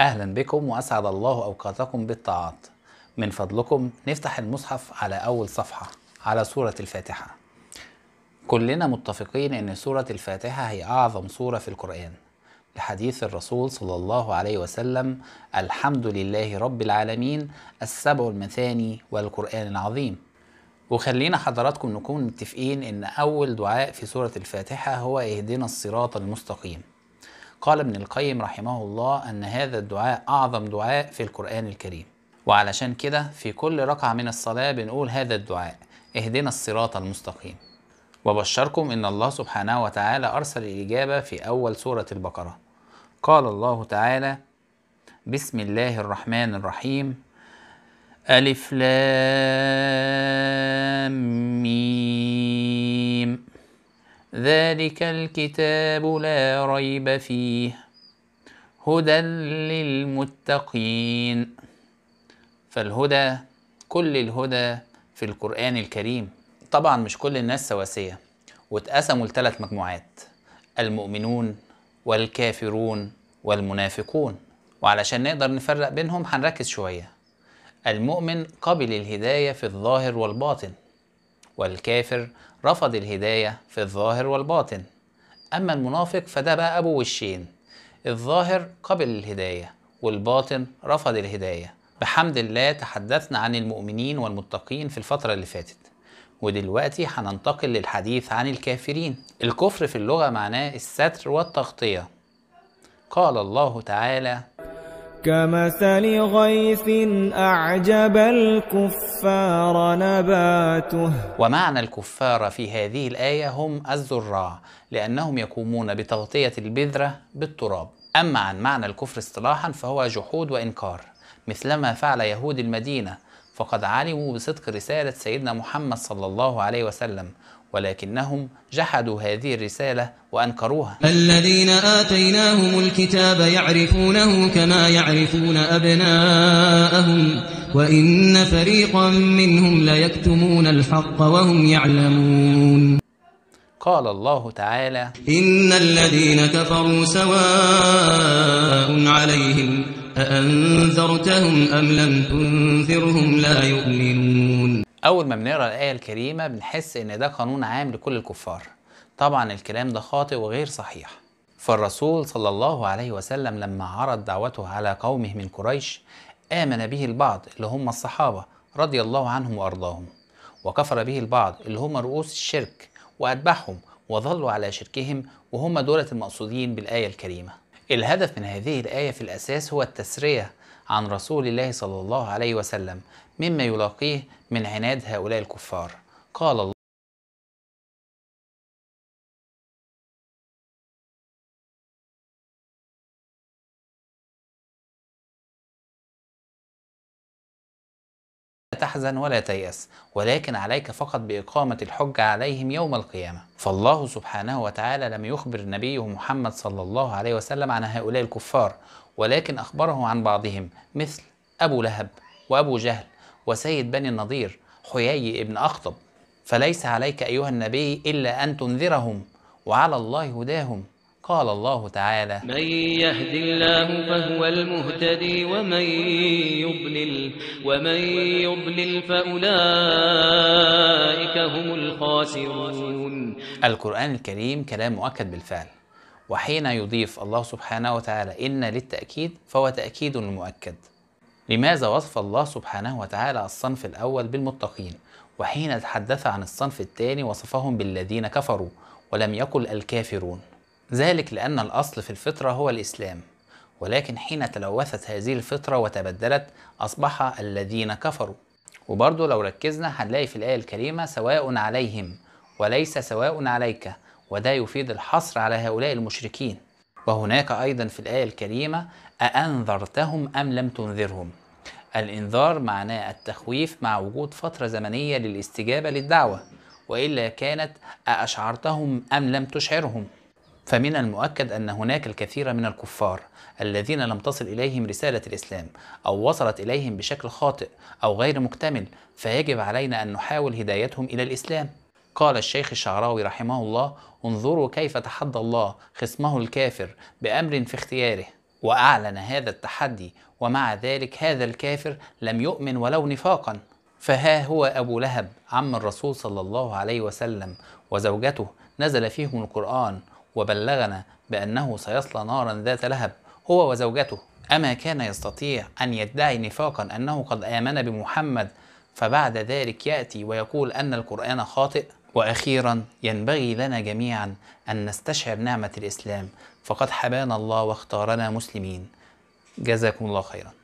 أهلا بكم وأسعد الله أوقاتكم بالطاعات من فضلكم نفتح المصحف على أول صفحة على سورة الفاتحة كلنا متفقين أن سورة الفاتحة هي أعظم سورة في القرآن لحديث الرسول صلى الله عليه وسلم الحمد لله رب العالمين السبع المثاني والقرآن العظيم وخلينا حضراتكم نكون متفقين ان اول دعاء في سورة الفاتحة هو اهدنا الصراط المستقيم قال ابن القيم رحمه الله أن هذا الدعاء أعظم دعاء في القرآن الكريم وعلشان كده في كل ركعة من الصلاة بنقول هذا الدعاء اهدنا الصراط المستقيم وبشركم إن الله سبحانه وتعالى أرسل الإجابة في أول سورة البقرة قال الله تعالى بسم الله الرحمن الرحيم ألف لام ميم ذلك الكتاب لا ريب فيه هدى للمتقين فالهدى كل الهدى في القرآن الكريم طبعا مش كل الناس سواسية واتقسموا لثلاث مجموعات المؤمنون والكافرون والمنافقون وعلشان نقدر نفرق بينهم هنركز شوية المؤمن قبل الهداية في الظاهر والباطن والكافر رفض الهداية في الظاهر والباطن أما المنافق فده بقى أبو وشين الظاهر قبل الهداية والباطن رفض الهداية بحمد الله تحدثنا عن المؤمنين والمتقين في الفترة اللي فاتت ودلوقتي هننتقل للحديث عن الكافرين الكفر في اللغة معناه الستر والتغطية قال الله تعالى كمثل غيث أعجب الكفار نباته ومعنى الكفار في هذه الآية هم الزراع لأنهم يقومون بتغطية البذرة بالتراب أما عن معنى الكفر اصطلاحا فهو جحود وإنكار مثلما فعل يهود المدينة فقد علموا بصدق رسالة سيدنا محمد صلى الله عليه وسلم ولكنهم جحدوا هذه الرسالة وأنكروها الذين آتيناهم الكتاب يعرفونه كما يعرفون أبناءهم وإن فريقا منهم ليكتمون الحق وهم يعلمون قال الله تعالى إن الذين كفروا سواء عليهم أأنذرتهم أم لم تنذرهم لا يؤمنون أول ما بنقرأ الآية الكريمة بنحس إن ده قانون عام لكل الكفار طبعا الكلام ده خاطئ وغير صحيح فالرسول صلى الله عليه وسلم لما عرض دعوته على قومه من قريش آمن به البعض اللي هم الصحابة رضي الله عنهم وأرضاهم وكفر به البعض اللي هم رؤوس الشرك وأتبعهم وظلوا على شركهم وهم دولة المقصودين بالآية الكريمة الهدف من هذه الآية في الأساس هو التسرية عن رسول الله صلى الله عليه وسلم مما يلاقيه من عناد هؤلاء الكفار قال الله تحزن ولا تيأس ولكن عليك فقط بإقامة الحجة عليهم يوم القيامة فالله سبحانه وتعالى لم يخبر نبيه محمد صلى الله عليه وسلم عن هؤلاء الكفار ولكن أخبره عن بعضهم مثل أبو لهب وأبو جهل وسيد بني النضير حيي ابن أخطب فليس عليك أيها النبي إلا أن تنذرهم وعلى الله هداهم قال الله تعالى من يهد الله فهو المهتدي ومن يضلل ومن يضلل فاولئك هم الخاسرون القرآن الكريم كلام مؤكد بالفعل وحين يضيف الله سبحانه وتعالى إن للتأكيد فهو تأكيد مؤكد لماذا وصف الله سبحانه وتعالى الصنف الأول بالمتقين وحين تحدث عن الصنف الثاني وصفهم بالذين كفروا ولم يقل الكافرون ذلك لأن الأصل في الفطرة هو الإسلام ولكن حين تلوثت هذه الفطرة وتبدلت أصبح الذين كفروا وبرضه لو ركزنا هنلاقي في الآية الكريمة سواء عليهم وليس سواء عليك وده يفيد الحصر على هؤلاء المشركين وهناك أيضا في الآية الكريمة أأنذرتهم أم لم تنذرهم الإنذار معناه التخويف مع وجود فترة زمنية للاستجابة للدعوة وإلا كانت أأشعرتهم أم لم تشعرهم فمن المؤكد أن هناك الكثير من الكفار الذين لم تصل إليهم رسالة الإسلام أو وصلت إليهم بشكل خاطئ أو غير مكتمل فيجب علينا أن نحاول هدايتهم إلى الإسلام قال الشيخ الشعراوي رحمه الله انظروا كيف تحدى الله خصمه الكافر بأمر في اختياره وأعلن هذا التحدي ومع ذلك هذا الكافر لم يؤمن ولو نفاقا فها هو أبو لهب عم الرسول صلى الله عليه وسلم وزوجته نزل فيهم القرآن وبلغنا بأنه سيصلى نارا ذات لهب هو وزوجته أما كان يستطيع أن يدعي نفاقا أنه قد آمن بمحمد فبعد ذلك يأتي ويقول أن القرآن خاطئ واخيرا ينبغي لنا جميعا ان نستشعر نعمه الاسلام فقد حبانا الله واختارنا مسلمين جزاكم الله خيرا